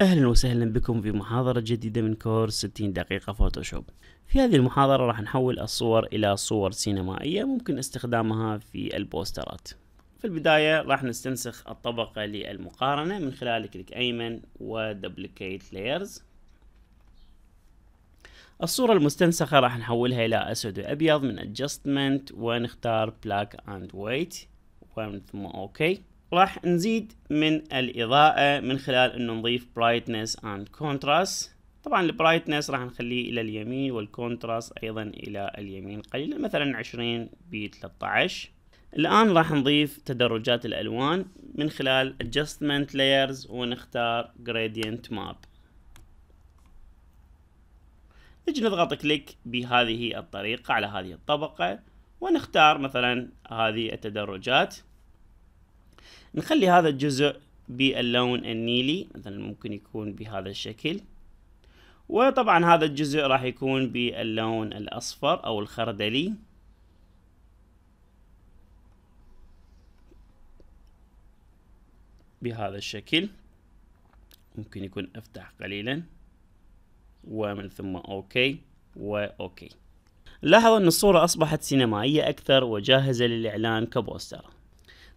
اهلا وسهلا بكم في محاضرة جديدة من كورس 60 دقيقة فوتوشوب في هذه المحاضرة راح نحول الصور الى صور سينمائية ممكن استخدامها في البوسترات في البداية راح نستنسخ الطبقة للمقارنة من خلال كليك ايمن ودبليكيت لايرز الصورة المستنسخة راح نحولها الى اسود وابيض من adjustment ونختار black and white ثم اوكي OK. راح نزيد من الإضاءة من خلال أنه نضيف brightness and contrast طبعا البرايتنس راح نخليه إلى اليمين والكونتراست أيضا إلى اليمين قليلا مثلا 20 ب 13 الآن راح نضيف تدرجات الألوان من خلال adjustment layers ونختار gradient map نجي نضغط كليك بهذه الطريقة على هذه الطبقة ونختار مثلا هذه التدرجات نخلي هذا الجزء باللون النيلي مثلا ممكن يكون بهذا الشكل وطبعا هذا الجزء راح يكون باللون الأصفر أو الخردلي بهذا الشكل ممكن يكون افتح قليلا ومن ثم اوكي واوكي لاحظ ان الصورة اصبحت سينمائية اكثر وجاهزة للاعلان كبوستر